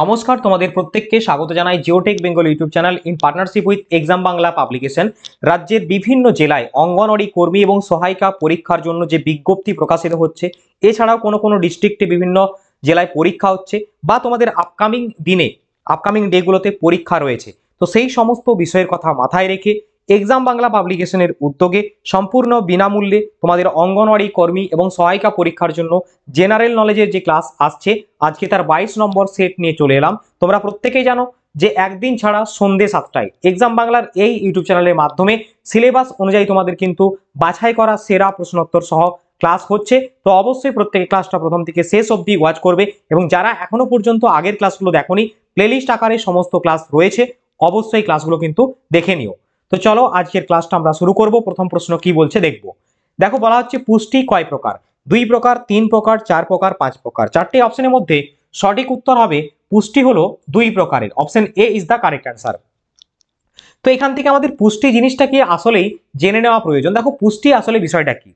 নমস্কার তোমাদের প্রত্যেককে স্বাগত জানাই Geotech Bengal YouTube channel in partnership with exam Bangla publication রাজ্যের বিভিন্ন জেলায় অঙ্গনওয়াড়ি কর্মী এবং সহায়িকা পরীক্ষার জন্য যে বিজ্ঞপ্তি প্রকাশিত হচ্ছে এছাড়াও কোনো কোনো ডিস্ট্রিক্টে বিভিন্ন জেলায় পরীক্ষা হচ্ছে বা তোমাদের আপকামিং দিনে আপকামিং ডেগুলোতে পরীক্ষা রয়েছে তো সেই সমস্ত বিষয়ের কথা মাথায় রেখে এক্সাম বাংলা পাবলিকেশনের উদ্যোগে সম্পূর্ণ বিনামূল্যে তোমাদের অঙ্গনওয়াড়ি কর্মী এবং সহায়িকা পরীক্ষার জন্য জেনারেল নলেজের যে ক্লাস আসছে আজকে তার বাইশ নম্বর সেট নিয়ে চলে এলাম তোমরা প্রত্যেকেই জানো যে একদিন ছাড়া সন্ধে সাতটায় এক্সাম বাংলার এই ইউটিউব চ্যানেলের মাধ্যমে সিলেবাস অনুযায়ী তোমাদের কিন্তু বাছাই করা সেরা প্রশ্নোত্তর সহ ক্লাস হচ্ছে তো অবশ্যই প্রত্যেকে ক্লাসটা প্রথম থেকে শেষ অবধি ওয়াচ করবে এবং যারা এখনো পর্যন্ত আগের ক্লাসগুলো দেখোনি প্লেলিস্ট আকারে সমস্ত ক্লাস রয়েছে অবশ্যই ক্লাসগুলো কিন্তু দেখে নিও তো চলো আজকের ক্লাসটা আমরা শুরু করব প্রথম প্রশ্ন কি বলছে দেখব দেখো বলা হচ্ছে পুষ্টি কয় প্রকার দুই প্রকার তিন প্রকার চার প্রকার পাঁচ প্রকার চারটি অপশনের মধ্যে সঠিক উত্তর হবে পুষ্টি হলো দুই প্রকারের option A is the correct answer তো এখান থেকে আমাদের পুষ্টি জিনিসটা কি আসলেই জেনে নেওয়া প্রয়োজন দেখো পুষ্টি আসলে বিষয়টা কি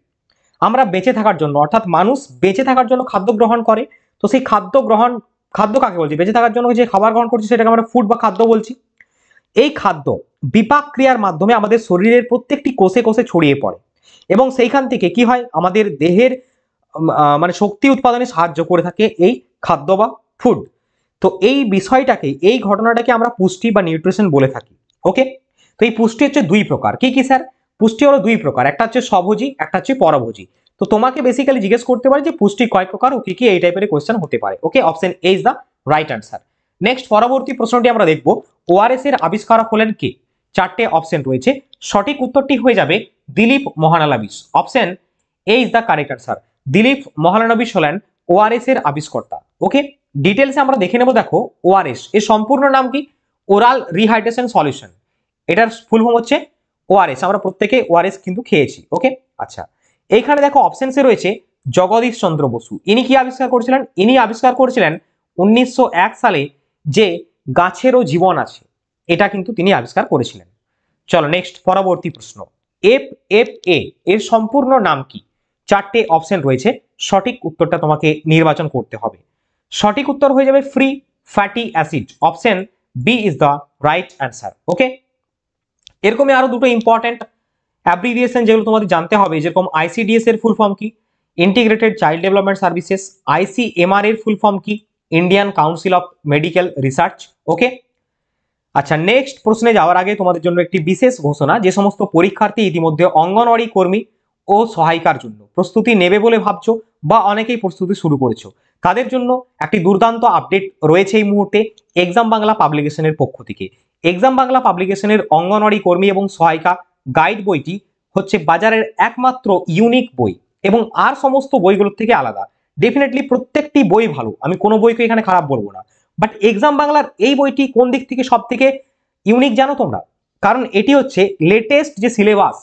আমরা বেঁচে থাকার জন্য অর্থাৎ মানুষ বেঁচে থাকার জন্য খাদ্য গ্রহণ করে তো সেই খাদ্য গ্রহণ খাদ্য কাকে বলছি বেঁচে থাকার জন্য যে খাবার গ্রহণ করছি সেটাকে আমরা ফুড বা খাদ্য বলছি এই খাদ্য বিপাক ক্রিয়ার মাধ্যমে আমাদের শরীরের প্রত্যেকটি কোষে কোষে ছড়িয়ে পড়ে এবং সেইখান থেকে কি হয় আমাদের দেহের মানে শক্তি উৎপাদনে সাহায্য করে থাকে এই খাদ্য বা ফুড তো এই বিষয়টাকে এই ঘটনাটাকে আমরা পুষ্টি বা নিউট্রিশন বলে থাকি ওকে তো এই পুষ্টি হচ্ছে দুই প্রকার কি কি স্যার পুষ্টি হলো দুই প্রকার একটা হচ্ছে স্বভোজী একটা হচ্ছে পরভোজী তো তোমাকে বেসিক্যালি জিজ্ঞেস করতে পারে যে পুষ্টি কয় প্রকার ও কি কি এই টাইপের কোয়েশ্চেন হতে পারে okay option A is the right answer next পরবর্তী প্রশ্নটি আমরা দেখব ওআরএস এর আবিষ্কারক হলেন কে চারটে অপশন রয়েছে সঠিক উত্তরটি হয়ে যাবে Dilip Mahalanobis option A is the correct answer Dilip Mahalanobis হলেন ওআরএস এর আবিষ্কর্তা ওকে ডিটেলসে আমরা দেখে নেব দেখো ওআরএস এর সম্পূর্ণ নাম কি ওরাল রিহাইড্রেশন সলিউশন এটার ফুল ফর্ম হচ্ছে ওআরএস আমরা প্রত্যেকে ওআরএস কিন্তু খেয়েছি ওকে আচ্ছা এখানে দেখো অপশনসে রয়েছে জগদীশ চন্দ্র বসু ইনি কি আবিষ্কার করেছিলেন ইনি আবিষ্কার করেছিলেন উনিশশো সালে যে গাছেরও জীবন আছে এটা কিন্তু তিনি আবিষ্কার করেছিলেন চলো নেক্সট পরবর্তী প্রশ্ন এফ এফ এ এর সম্পূর্ণ নাম কি চারটে অপশন রয়েছে সঠিক উত্তরটা তোমাকে নির্বাচন করতে হবে সঠিক উত্তর হয়ে যাবে free fatty acid option B is the right answer okay এরকমই আরো দুটো ইম্পর্টেন্ট অ্যাব্রিভিয়েশন যেগুলো তোমাদের জানতে হবে যেরকম আইসিডিএস এর ফুল ফর্ম কি integrated child development services ICMR এর ফুল ফর্ম কি Indian council of medical research okay আচ্ছা নেক্সট প্রশ্নে যাওয়ার আগে তোমাদের জন্য একটি বিশেষ ঘোষণা যে সমস্ত পরীক্ষার্থী ইতিমধ্যে অঙ্গনওয়াড়ি কর্মী ও সহায়িকার জন্য প্রস্তুতি নেবে বলে ভাবছো বা অনেকেই প্রস্তুতি শুরু করেছো তাদের জন্য একটি দুর্দান্ত আপডেট রয়েছে এই মুহূর্তে এক্সাম বাংলা পাবলিকেশনের পক্ষ থেকে এক্সাম বাংলা পাবলিকেশনের অঙ্গনওয়াড়ি কর্মী এবং সহায়িকা গাইড বইটি হচ্ছে বাজারের একমাত্র ইউনিক বই এবং আর সমস্ত বইগুলোর থেকে আলাদা ডেফিনেটলি প্রত্যেকটি বই ভালো আমি কোনো বইকে এখানে খারাপ বলবো না বাট এক্সাম বাংলার এই বইটি কোন দিক থেকে সব থেকে ইউনিক জানো তোমরা কারণ এটি হচ্ছে লেটেস্ট যে সিলেবাস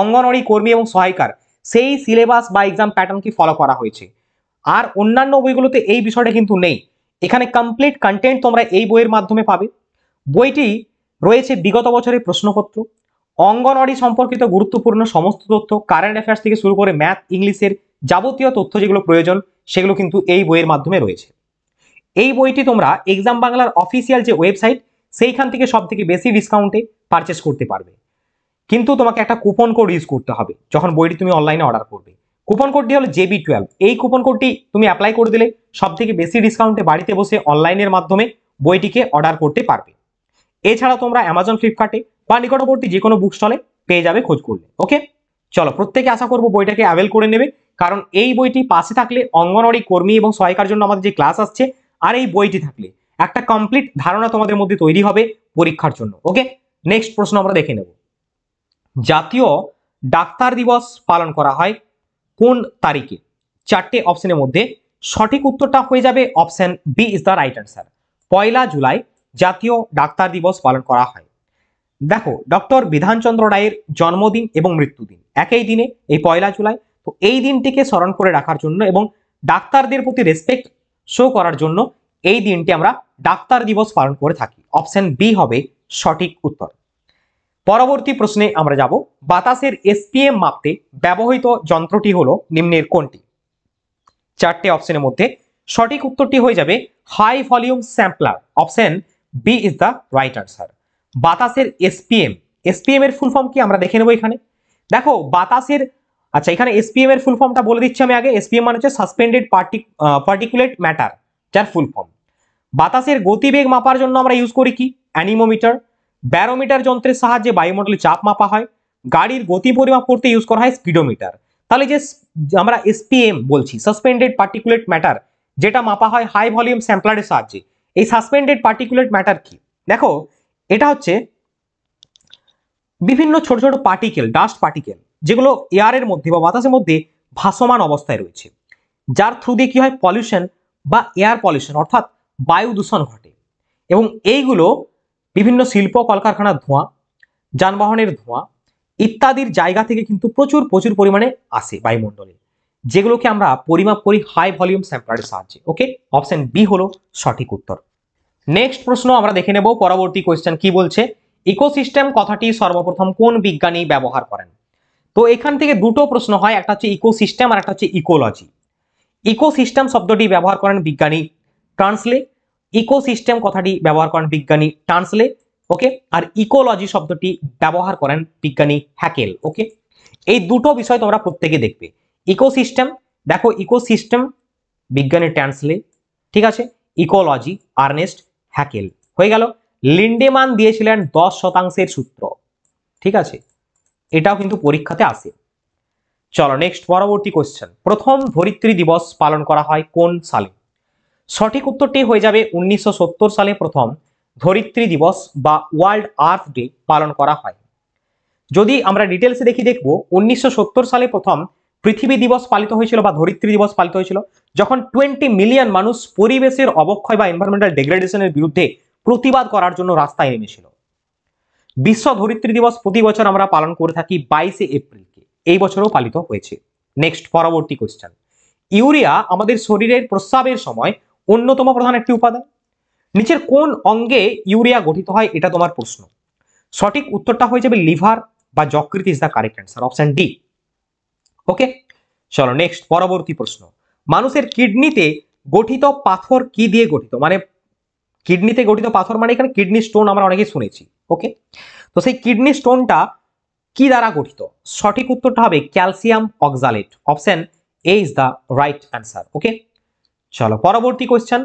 অঙ্গনওয়াড়ি কর্মী এবং সহায়িকার সেই সিলেবাস বা এক্সাম প্যাটার্নকে ফলো করা হয়েছে আর অন্যান্য বইগুলোতে এই বিষয়টা কিন্তু নেই এখানে কমপ্লিট কন্টেন্ট তোমরা এই বইয়ের মাধ্যমে পাবে বইটি রয়েছে বিগত বছরের প্রশ্নপত্র অঙ্গনওয়াড়ি সম্পর্কিত গুরুত্বপূর্ণ সমস্ত তথ্য কারেন্ট অ্যাফেয়ার্স থেকে শুরু করে ম্যাথ ইংলিশের যাবতীয় তথ্য যেগুলো প্রয়োজন সেগুলো কিন্তু এই বইয়ের মাধ্যমে রয়েছে এই বইটি তোমরা এক্সাম বাংলার অফিসিয়াল যে ওয়েবসাইট সেইখান থেকে সব থেকে বেশি ডিসকাউন্টে পারচেস করতে পারবে কিন্তু তোমাকে একটা কুপন কোড ইউজ করতে হবে যখন বইটি তুমি অনলাইনে অর্ডার করবে কুপন কোডটি হলো জেবি টুয়েলভ এই কুপন কোডটি তুমি অ্যাপ্লাই করে দিলে সব থেকে বেশি ডিসকাউন্টে বাড়িতে বসে অনলাইনের মাধ্যমে বইটিকে অর্ডার করতে পারবে এছাড়া তোমরা অ্যামাজন ফ্লিপকার্টে বা নিকটবর্তী যে কোনো বুক স্টলে পেয়ে যাবে খোঁজ করলে ওকে চলো প্রত্যেকে আশা করবো বইটাকে অ্যাভেল করে নেবে কারণ এই বইটি পাশে থাকলে অঙ্গনওয়াড়ি কর্মী এবং সহায়িকার জন্য আমাদের যে ক্লাস আসছে আর এই বইটি থাকলে একটা কমপ্লিট ধারণা তোমাদের মধ্যে তৈরি হবে পরীক্ষার জন্য ওকে নেক্সট প্রশ্ন আমরা দেখে নেব জাতীয় ডাক্তার দিবস পালন করা হয় কোন তারিখে চারটে অপশনের মধ্যে সঠিক উত্তরটা হয়ে যাবে option B is the right answer পয়লা জুলাই জাতীয় ডাক্তার দিবস পালন করা হয় দেখো ডক্টর বিধানচন্দ্র রায়ের জন্মদিন এবং মৃত্যুদিন একই দিনে এই পয়লা জুলাই তো এই দিনটিকে স্মরণ করে রাখার জন্য এবং ডাক্তারদের প্রতি রেসপেক্ট শো করার জন্য এই দিনটি আমরা ডাক্তার দিবস পালন করে থাকি অপশন বি হবে সঠিক উত্তর পরবর্তী প্রশ্নে আমরা যাব বাতাসের এসপিএম মাপতে ব্যবহৃত যন্ত্রটি হলো নিম্নের কোনটি চারটে অপশনের মধ্যে সঠিক উত্তরটি হয়ে যাবে high volume sampler option B is the right answer বাতাসের এসপিএম এসপিএম এর ফুল ফর্ম কি আমরা দেখে নেব এখানে দেখো বাতাসের আচ্ছা এখানে এসপিএম এর ফুল ফর্মটা বলে দিচ্ছি আমি আগে এসপিএম মানে হচ্ছে সাসপেন্ডেড পার্টিকুলেট ম্যাটার যার ফুল ফর্ম বাতাসের গতিবেগ মাপার জন্য আমরা ইউজ করি কি অ্যানিমোমিটার ব্যারোমিটার যন্ত্রের সাহায্যে বায়ুমণ্ডলে চাপ মাপা হয় গাড়ির গতি পরিমাপ করতে ইউজ করা হয় স্পিডোমিটার তাহলে যে আমরা এসপিএম বলছি সাসপেন্ডেড পার্টিকুলেট ম্যাটার যেটা মাপা হয় হাই ভলিউম স্যাম্পলারের সাহায্যে এই সাসপেন্ডেড পার্টিকুলেট ম্যাটার কি দেখো এটা হচ্ছে বিভিন্ন ছোট ছোট পার্টিকেল ডাস্ট পার্টিকেল যেগুলো এয়ারের মধ্যে বা বাতাসের মধ্যে ভাসমান অবস্থায় রয়েছে যার থ্রু দিয়ে কী হয় পলিউশন বা এয়ার পলিউশন অর্থাৎ বায়ু দূষণ ঘটে এবং এইগুলো বিভিন্ন শিল্প কলকারখানার ধোঁয়া যানবাহনের ধোঁয়া ইত্যাদির জায়গা থেকে কিন্তু প্রচুর প্রচুর পরিমাণে আসে বায়ুমণ্ডলে যেগুলোকে আমরা পরিমাপ করি হাই ভলিউম স্যাম্পলারের সাহায্যে ওকে অপশন বি হলো সঠিক উত্তর নেক্সট প্রশ্ন আমরা দেখে নেব পরবর্তী কোয়েশ্চেন কি বলছে ইকোসিস্টেম কথাটি সর্বপ্রথম কোন বিজ্ঞানী ব্যবহার করেন তো এখান থেকে দুটো প্রশ্ন হয় একটা হচ্ছে ইকোসিস্টেম আর একটা হচ্ছে ইকোলজি ইকোসিস্টেম শব্দটি ব্যবহার করেন বিজ্ঞানী ট্রান্সলে ইকোসিস্টেম কথাটি ব্যবহার করেন বিজ্ঞানী ট্রান্সলে ওকে আর ইকোলজি শব্দটি ব্যবহার করেন বিজ্ঞানী হ্যাকেল ওকে এই দুটো বিষয় তোমরা প্রত্যেকে দেখবে ইকোসিস্টেম দেখো ইকোসিস্টেম বিজ্ঞানী ট্রান্সলে ঠিক আছে ইকোলজি আর্নেস্ট হ্যাকেল হয়ে গেল লিন্ডেমান দিয়েছিলেন দশ শতাংশের সূত্র ঠিক আছে এটাও কিন্তু পরীক্ষাতে আসে চলো নেক্সট পরবর্তী কোয়েশ্চেন প্রথম ধরিত্রী দিবস পালন করা হয় কোন সালে সঠিক উত্তরটি হয়ে যাবে উনিশশো সালে প্রথম ধরিত্রী দিবস বা ওয়ার্ল্ড আর্থ ডে পালন করা হয় যদি আমরা ডিটেলসে দেখি দেখব উনিশশো সালে প্রথম পৃথিবী দিবস পালিত হয়েছিল বা ধরিত্রী দিবস পালিত হয়েছিল যখন টোয়েন্টি মিলিয়ন মানুষ পরিবেশের অবক্ষয় বা এনভারনমেন্টাল ডিগ্রেডেশনের বিরুদ্ধে প্রতিবাদ করার জন্য রাস্তায় নেমেছিল বিশ্ব ধরিত্রী দিবস প্রতি বছর আমরা পালন করে থাকি বাইশে এপ্রিলকে এই বছরও পালিত হয়েছে নেক্সট পরবর্তী কোয়েশ্চেন ইউরিয়া আমাদের শরীরের প্রস্রাবের সময় অন্যতম প্রধান একটি উপাদান নিচের কোন অঙ্গে ইউরিয়া গঠিত হয় এটা তোমার প্রশ্ন সঠিক উত্তরটা হয়ে যাবে লিভার বা যকৃত is the correct answer option D okay চলো নেক্সট পরবর্তী প্রশ্ন মানুষের কিডনিতে গঠিত পাথর কি দিয়ে গঠিত মানে কিডনিতে গঠিত পাথর মানে এখানে কিডনি স্টোন আমরা অনেকেই শুনেছি ওকে তো সেই কিডনি স্টোনটা কি দ্বারা গঠিত সঠিক উত্তরটা হবে calcium oxalate option A is the right answer okay চলো পরবর্তী কোয়েশ্চেন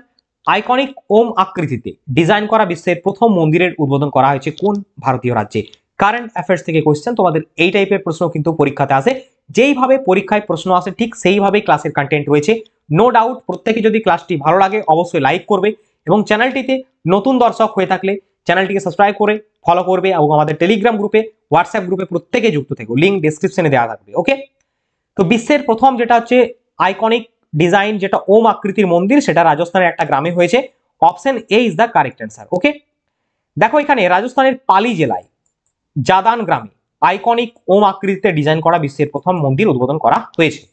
আইকনিক ওম আকৃতিতে ডিজাইন করা বিশ্বের প্রথম মন্দিরের উদ্বোধন করা হয়েছে কোন ভারতীয় রাজ্যে কারেন্ট অ্যাফেয়ার্স থেকে কোয়েশ্চেন তোমাদের এই টাইপের প্রশ্ন কিন্তু পরীক্ষাতে আসে যেইভাবে পরীক্ষায় প্রশ্ন আসে ঠিক সেইভাবেই ক্লাসের কন্টেন্ট রয়েছে নো ডাউট প্রত্যেকে যদি ক্লাসটি ভালো লাগে অবশ্যই লাইক করবে এবং চ্যানেলটিতে নতুন দর্শক হয়ে থাকলে চ্যানেলটিকে সাবস্ক্রাইব করে ফলো করবে এবং আমাদের টেলিগ্রাম গ্রুপে হোয়াটসঅ্যাপ গ্রুপে প্রত্যেকে যুক্ত থেকো লিঙ্ক ডিসক্রিপশনে দেওয়া থাকবে ওকে তো বিশ্বের প্রথম যেটা হচ্ছে আইকনিক ডিজাইন যেটা ওম আকৃতির মন্দির সেটা রাজস্থানের একটা গ্রামে হয়েছে option A is the correct answer okay দেখো এখানে রাজস্থানের পালি জেলায় জাদান গ্রামে আইকনিক ওম আকৃতিতে ডিজাইন করা বিশ্বের প্রথম মন্দির উদ্বোধন করা হয়েছে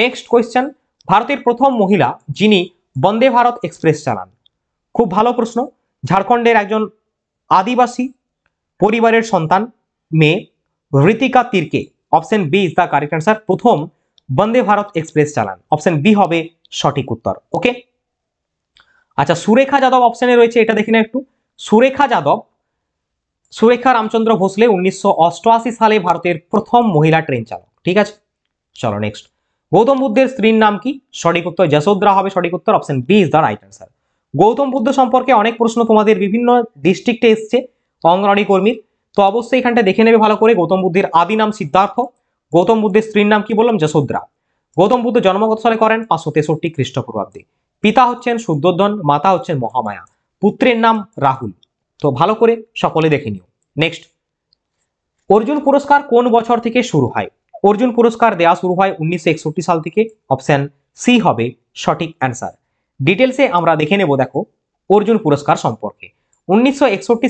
নেক্সট কোয়েশ্চেন ভারতের প্রথম মহিলা যিনি বন্দে ভারত এক্সপ্রেস চালান খুব ভালো প্রশ্ন ঝাড়খণ্ডের একজন আদিবাসী পরিবারের সন্তান মেয়ে ঋতিকা তীরকে option B is the correct answer প্রথম বন্দে ভারত এক্সপ্রেস চালান অপশন বি হবে সঠিক উত্তর ওকে আচ্ছা সুরেখা যাদব অপশনে রয়েছে এটা দেখি না একটু সুরেখা যাদব সুরেখা রামচন্দ্র ভোসলে উনিশশো সালে ভারতের প্রথম মহিলা ট্রেন চালক ঠিক আছে চলো নেক্সট গৌতম বুদ্ধের স্ত্রীর নাম কি সঠিক উত্তর যশোদ্রা হবে সঠিক উত্তর option B is the right answer Gautam Buddha সম্পর্কে অনেক প্রশ্ন তোমাদের বিভিন্ন ডিস্ট্রিক্টে এসছে অঙ্গনওয়াড়ি কর্মীর তো অবশ্যই এখানটা দেখে নেবে ভালো করে গৌতম বুদ্ধের আদি নাম সিদ্ধার্থ গৌতম বুদ্ধের স্ত্রীর নাম কি বললাম যশোদ্রা গৌতম বুদ্ধ জন্মগত সালে করেন পাঁচশো তেষট্টি খ্রিস্টপূর্বাব্দে পিতা হচ্ছেন শুদ্ধোধন মাতা হচ্ছেন মহামায়া পুত্রের নাম রাহুল তো ভালো করে সকলে দেখে নিও নেক্সট অর্জুন পুরস্কার কোন বছর থেকে শুরু হয় অর্জুন পুরস্কার দেওয়া শুরু হয় উনিশশো সাল থেকে অপশান সি হবে সঠিক অ্যান্সার ডিটেলসে আমরা দেখে নেব দেখো অর্জুন পুরস্কার সম্পর্কে উনিশশো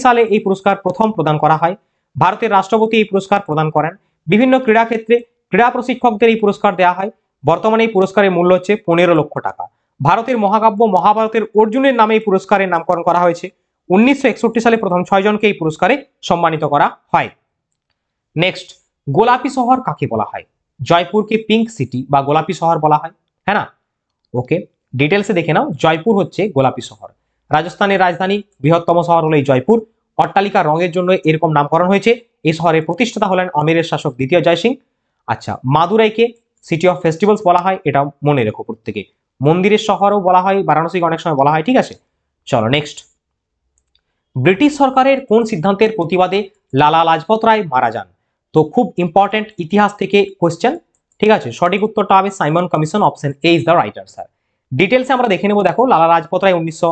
সালে এই পুরস্কার প্রথম প্রদান করা হয় ভারতের রাষ্ট্রপতি এই পুরস্কার প্রদান করেন বিভিন্ন ক্রীড়াক্ষেত্রে ক্রীড়া প্রশিক্ষকদের এই পুরস্কার দেওয়া হয় বর্তমানে এই পুরস্কারের মূল্য হচ্ছে পনেরো লক্ষ টাকা ভারতের মহাকাব্য মহাভারতের অর্জুনের নামে এই পুরস্কারের নামকরণ করা হয়েছে উনিশশো সালে প্রথম ছয়জনকে এই পুরস্কারে সম্মানিত করা হয় নেক্সট গোলাপি শহর কাকে বলা হয় জয়পুরকে পিঙ্ক সিটি বা গোলাপি শহর বলা হয় হ্যাঁ না ওকে ডিটেলসে দেখে নাও জয়পুর হচ্ছে গোলাপি শহর রাজস্থানের রাজধানী বৃহত্তম শহর হলো এই জয়পুর অট্টালিকা রঙের জন্য এরকম নামকরণ হয়েছে এই শহরের প্রতিষ্ঠাতা হলেন আমিরের শাসক দ্বিতীয় জয় সিং আচ্ছা মাদুরাইকে সিটি অফ ফেস্টিভ্যালস বলা হয় এটা মনে রেখো প্রত্যেকে মন্দিরের শহরও বলা হয় বারাণসীকে অনেক সময় বলা হয় ঠিক আছে চলো নেক্সট ব্রিটিশ সরকারের কোন সিদ্ধান্তের প্রতিবাদে লালা লাজপত রায় মারা যান তো খুব ইম্পর্টেন্ট ইতিহাস থেকে কোয়েশ্চেন ঠিক আছে সঠিক উত্তরটা হবে Simon commission option A is the writer sir ডিটেলসে আমরা দেখে নেব দেখো লালা রাজপথ রায় উনিশশো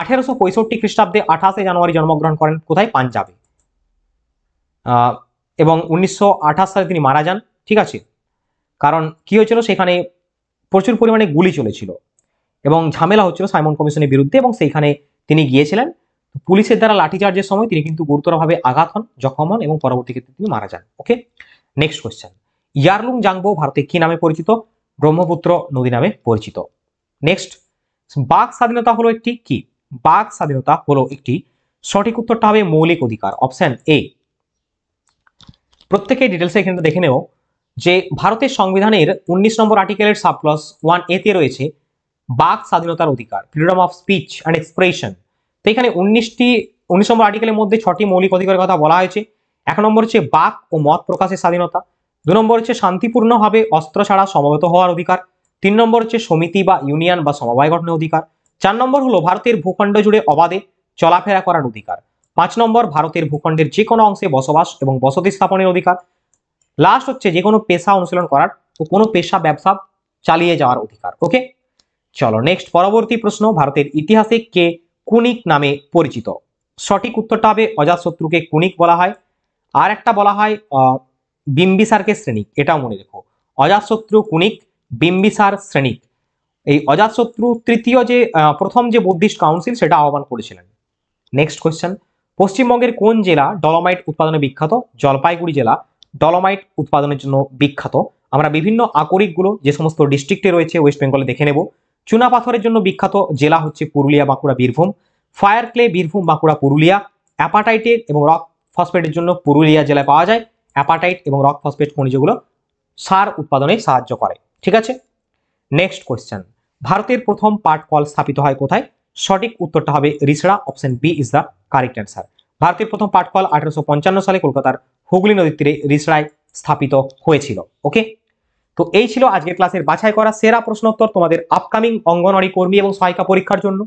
আঠেরোশো পঁয়ষট্টি খ্রিস্টাব্দে আঠাশে জানুয়ারি জন্মগ্রহণ করেন কোথায় পাঞ্জাবে এবং উনিশশো সালে তিনি মারা যান ঠিক আছে কারণ কি হয়েছিল সেখানে প্রচুর পরিমাণে গুলি চলেছিল এবং ঝামেলা হচ্ছিল সাইমন কমিশনের বিরুদ্ধে এবং সেইখানে তিনি গিয়েছিলেন পুলিশের দ্বারা লাঠিচার্জের সময় তিনি কিন্তু গুরুতরভাবে আঘাত হন জখম হন এবং পরবর্তী ক্ষেত্রে তিনি মারা যান okay next question Yarlung Zangbo ভারতে কি নামে পরিচিত ব্রহ্মপুত্র নদী নামে পরিচিত নেক্সট বাক স্বাধীনতা হলো একটি কি বাক স্বাধীনতা হলো একটি সঠিক উত্তরটা হবে মৌলিক অধিকার অপশন এ প্রত্যেকে ডিটেলস এখানে দেখে নেব যে ভারতের সংবিধানের ১৯ নম্বর আর্টিকেলের সাবক্লস ওয়ান এতে রয়েছে বাক স্বাধীনতার অধিকার freedom of speech and expression তো এখানে উনিশটি উনিশ নম্বর আর্টিকেলের মধ্যে ছটি মৌলিক অধিকারের কথা বলা হয়েছে এক নম্বর হচ্ছে বাক ও মত প্রকাশের স্বাধীনতা দু নম্বর হচ্ছে শান্তিপূর্ণভাবে অস্ত্র ছাড়া সমবেত হওয়ার অধিকার তিন নম্বর হচ্ছে সমিতি বা ইউনিয়ন বা সমবায় গঠনের অধিকার চার নম্বর হলো ভারতের ভূখণ্ড জুড়ে অবাধে চলাফেরা করার অধিকার পাঁচ নম্বর ভারতের ভূখণ্ডের যে কোনো অংশে বসবাস এবং বসতি স্থাপনের অধিকার লাস্ট হচ্ছে যে কোনো পেশা অনুশীলন করার ও কোনো পেশা ব্যবসা চালিয়ে যাওয়ার অধিকার ওকে চলো নেক্সট পরবর্তী প্রশ্ন ভারতের ইতিহাসে কে কুনিক নামে পরিচিত সঠিক উত্তরটা হবে অজাতশত্রুকে কুনিক বলা হয় আর একটা বলা হয় বিম্বিসারকে শ্রেণী এটাও মনে রেখো অজাতশত্রু কুনিক বিম্বিসার শ্রেণী এই অজাতশত্রু তৃতীয় যে প্রথম যে বুদ্ধিস্ট কাউন্সিল সেটা আহ্বান করেছিলেন নেক্সট কোয়েশ্চেন পশ্চিমবঙ্গের কোন জেলা ডলোমাইট উৎপাদনে বিখ্যাত জলপাইগুড়ি জেলা ডলোমাইট উৎপাদনের জন্য বিখ্যাত আমরা বিভিন্ন আকরিকগুলো যে সমস্ত ডিস্ট্রিক্টে রয়েছে ওয়েস্ট বেঙ্গলে দেখে নেব চুনা পাথরের জন্য বিখ্যাত জেলা হচ্ছে পুরুলিয়া বাঁকুড়া বীরভূম ফায়ার ক্লে বীরভূম বাঁকুড়া পুরুলিয়া অ্যাপাটাইটের এবং রক ফসফেটের জন্য পুরুলিয়া জেলায় পাওয়া যায় অ্যাপাটাইট এবং রক ফসফেট খনিজগুলো সার উৎপাদনে সাহায্য করে ঠিক আছে নেক্সট কোয়েশ্চেন ভারতের প্রথম পাট কল স্থাপিত হয় কোথায় সঠিক উত্তরটা হবে Rishra option B is the correct answer ভারতের প্রথম পাট কল আঠারোশো সালে কলকাতার হুগলি নদীর তীরে রিসড়ায় স্থাপিত হয়েছিল ওকে তো এই ছিল আজকের ক্লাসের বাছাই করা সেরা প্রশ্নোত্তর তোমাদের আপকামিং অঙ্গনওয়াড়ি কর্মী এবং সহায়িকা পরীক্ষার জন্য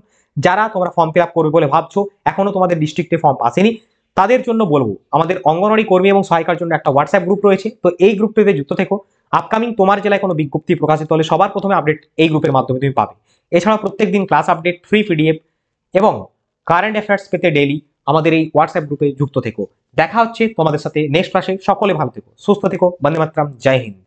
যারা তোমরা ফর্ম ফিল করবে বলে ভাবছো এখনো তোমাদের ডিস্ট্রিক্টে ফর্ম আসেনি তাদের জন্য বলবো আমাদের অঙ্গনওয়াড়ি কর্মী এবং সহায়িকার জন্য একটা হোয়াটসঅ্যাপ গ্রুপ রয়েছে তো এই গ্রুপটিতে যুক্ত থেকো আপকামিং তোমার জেলায় কোনো বিজ্ঞপ্তি প্রকাশিত হলে সবার প্রথমে আপডেট এই গ্রুপের মাধ্যমে তুমি পাবে এছাড়াও প্রত্যেক দিন ক্লাস আপডেট ফ্রি পিডিএফ এবং কারেন্ট অ্যাফেয়ার্স পেতে ডেলি আমাদের এই হোয়াটসঅ্যাপ গ্রুপে যুক্ত থেকো দেখা হচ্ছে তোমাদের সাথে নেক্সট ক্লাসে সকলে ভালো থেকো সুস্থ থেকো বন্দে মাত্রাম জয় হিন্দ